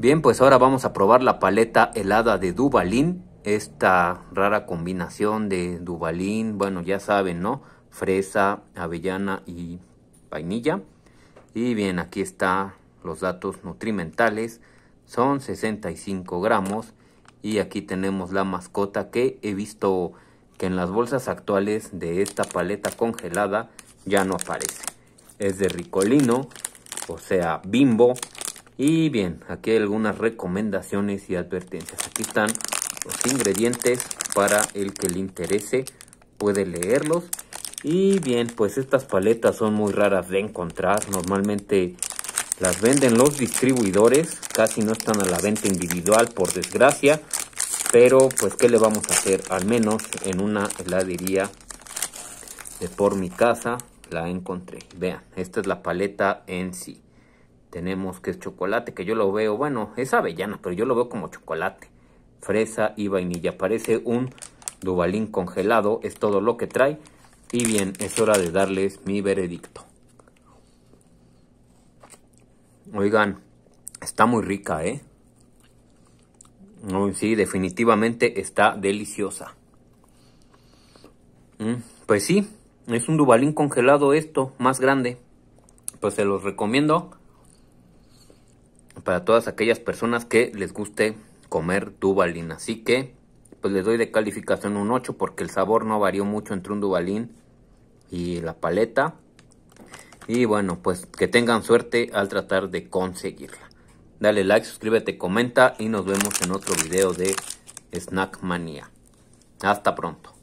Bien, pues ahora vamos a probar la paleta helada de Dubalín. Esta rara combinación de Dubalín, bueno, ya saben, ¿no? Fresa, avellana y vainilla. Y bien, aquí están los datos nutrimentales. Son 65 gramos. Y aquí tenemos la mascota que he visto que en las bolsas actuales de esta paleta congelada ya no aparece. Es de Ricolino, o sea, Bimbo y bien, aquí hay algunas recomendaciones y advertencias. Aquí están los ingredientes para el que le interese, puede leerlos. Y bien, pues estas paletas son muy raras de encontrar. Normalmente las venden los distribuidores. Casi no están a la venta individual, por desgracia. Pero, pues, ¿qué le vamos a hacer? Al menos en una heladería de por mi casa la encontré. Vean, esta es la paleta en sí. Tenemos que es chocolate, que yo lo veo, bueno, es avellana, pero yo lo veo como chocolate. Fresa y vainilla. Parece un dubalín congelado, es todo lo que trae. Y bien, es hora de darles mi veredicto. Oigan, está muy rica, ¿eh? sí, definitivamente está deliciosa. Mm, pues sí, es un dubalín congelado esto, más grande. Pues se los recomiendo para todas aquellas personas que les guste comer Dubalín. Así que pues les doy de calificación un 8 porque el sabor no varió mucho entre un Dubalín y la paleta. Y bueno, pues que tengan suerte al tratar de conseguirla. Dale like, suscríbete, comenta y nos vemos en otro video de Snack Hasta pronto.